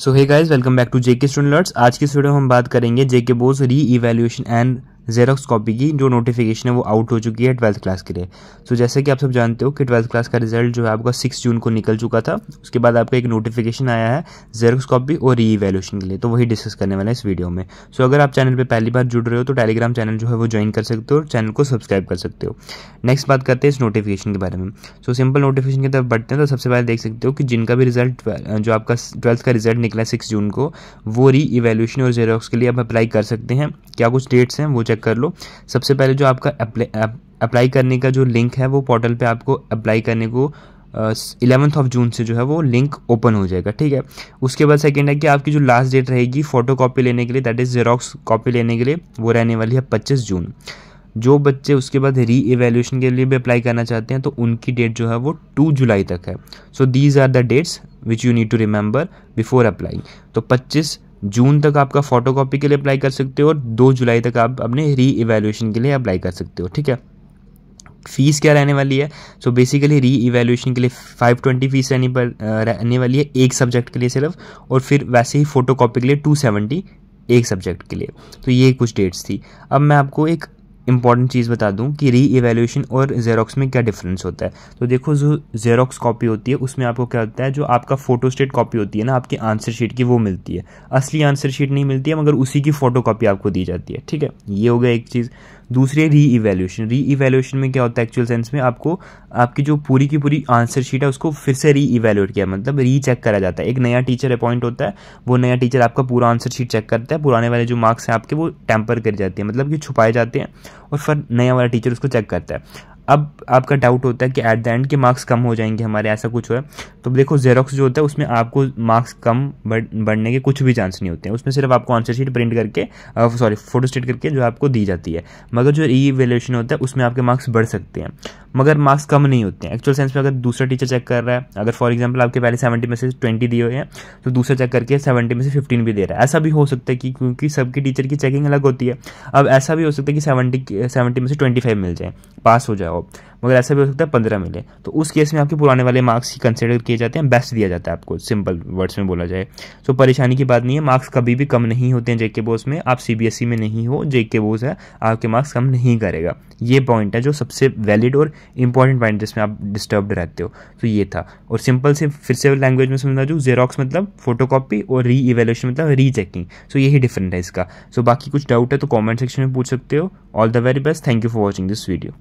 so hey guys welcome back to JK student आज की video में हम बात करेंगे जेके बोस री इवेल्यूशन एंड जेरोक्स कॉपी की जो नोटिफिकेशन है वो आउट हो चुकी है ट्वेल्थ क्लास के लिए सो so, जैसे कि आप सब जानते हो कि ट्वेल्थ क्लास का रिजल्ट जो है आपका सिक्स जून को निकल चुका था उसके बाद आपका एक नोटिफिकेशन आया है जेरोक्स कॉपी और री इवेल्यूशन के लिए तो वही डिस्कस करने वाला है इस वीडियो में सो so, अगर आप चैनल पर पहली बार जुड़ रहे हो तो टेलीग्राम चैनल जो है वो ज्वाइन कर सकते हो और चैनल को सब्सक्राइब कर सकते हो नेक्स्ट बात करते हैं इस नोटिफिकेशन के बारे में सो सिंपल नोटिफिकेशन की तरफ बढ़ते हैं तो सबसे पहले देख सकते हो कि जिनका भी रिजल्ट जो आपका ट्वेल्थ का रिजल्ट निकला सिक्स जून को वो री इवेल्यूशन और जेरोक्स के लिए आप अप्लाई कर सकते हैं क्या कुछ डेट्स हैं वो चेक कर लो सबसे पहले जो आपका अप्लाई करने का जो लिंक है वो पोर्टल पे आपको अप्लाई करने को इलेवंथ ऑफ जून से जो है वो लिंक ओपन हो जाएगा ठीक है उसके बाद सेकेंड है कि आपकी जो लास्ट डेट रहेगी फ़ोटो कॉपी लेने के लिए दैट इज़ जेरोक्स कॉपी लेने के लिए वो रहने वाली है पच्चीस जून जो बच्चे उसके बाद री एवेल्यूशन के लिए भी अप्लाई करना चाहते हैं तो उनकी डेट जो है वो टू जुलाई तक है so these are the dates which you need to remember before applying तो पच्चीस जून तक आपका फोटोकॉपी के लिए अप्लाई कर सकते हो और दो जुलाई तक आप अपने री इवेल्यूशन के लिए अप्लाई कर सकते हो ठीक है फीस क्या रहने वाली है सो बेसिकली री इवेल्यूशन के लिए फाइव ट्वेंटी फीस रहनी पर रहने वाली है एक सब्जेक्ट के लिए सिर्फ और फिर वैसे ही फोटो के लिए टू सेवेंटी एक सब्जेक्ट के लिए तो ये कुछ डेट्स थी अब मैं आपको एक इंपॉर्टेंट चीज़ बता दूं कि री एवेल्यूशन और जेरोक्स में क्या डिफरेंस होता है तो देखो जो जेरोक्स कॉपी होती है उसमें आपको क्या होता है जो आपका फोटो स्टेट कॉपी होती है ना आपकी आंसर शीट की वो मिलती है असली आंसर शीट नहीं मिलती है मगर उसी की फोटो कॉपी आपको दी जाती है ठीक है ये हो गया एक चीज़ दूसरी है री इवेल्यूशन री इवेल्यूशन में क्या होता है एक्चुअल सेंस में आपको आपकी जो पूरी की पूरी आंसर शीट है उसको फिर से री इवेल्यूट किया मतलब री चेक करा जाता है एक नया टीचर अपॉइंट होता है वो नया टीचर आपका पूरा आंसर शीट चेक करता है पुराने वाले जो मार्क्स हैं आपके वो टेम्पर कर जाते हैं मतलब कि छुपाए जाते हैं और फिर नया वाला टीचर उसको चेक करता है अब आपका डाउट होता है कि एट द एंड के मार्क्स कम हो जाएंगे हमारे ऐसा कुछ हो तो देखो जेरोक्स जो होता है उसमें आपको मार्क्स कम बढ़ बढ़ने के कुछ भी चांस नहीं होते हैं उसमें सिर्फ आपको आंसर शीट प्रिंट करके सॉरी फोटो स्टेट करके जो आपको दी जाती है मगर जो ई वेल्यूशन होता है उसमें आपके मार्क्स बढ़ सकते हैं मगर मार्क्स कम नहीं होते हैं एक्चुअल सेंस में अगर दूसरा टीचर चेक कर रहा है अगर फॉर एग्जाम्पल आपके पहले सेवेंटी में से ट्वेंटी दिए हुए हैं तो दूसरा चेक करके सेवेंटी में से फिफ्टीन भी दे रहा है ऐसा भी हो सकता है कि क्योंकि सबके टीचर की चेकिंग अलग होती है अब ऐसा भी हो सकता है कि सेवेंटी सेवेंटी में से ट्वेंटी फाइव मिल जाए पास हो जाओ मगर ऐसा भी हो सकता है पंद्रह मिले तो उस केस में आपके पुराने वाले मार्क्स ही कंसिडर किए जाते हैं बेस्ट दिया जाता है आपको सिंपल वर्ड्स में बोला जाए सो परेशानी की बात नहीं है मार्क्स कभी भी कम नहीं होते हैं जेके बोस में आप सी e में नहीं हो जेके बोस है आपके मार्क्स कम नहीं करेगा ये पॉइंट है जो सबसे वैलिड और इंपॉर्टेंट पॉइंट जिसमें आप डिस्टर्ब रहते हो तो ये था और सिंपल से फिर से लैंग्वेज में समझा जो जेरोक्स मतलब फोटोकॉपी और री इवेल्यूशन मतलब री चेकिंग सो यही डिफरेंट है इसका सो बाकी कुछ डाउट है तो कमेंट सेक्शन में पूछ सकते हो all the very best thank you for watching this video